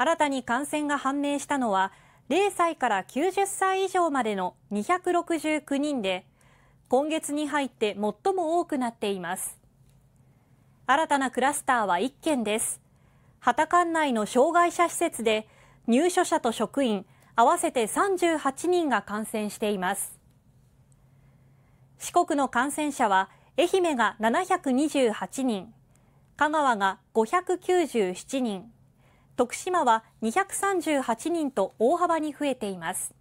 新たに感染が判明したのは、0歳から90歳以上までの269人で、今月に入って最も多くなっています。新たなクラスターは1件です。旗管内の障害者施設で、入所者と職員合わせて38人が感染しています。四国の感染者は、愛媛が728人、香川が597人、徳島は238人と大幅に増えています。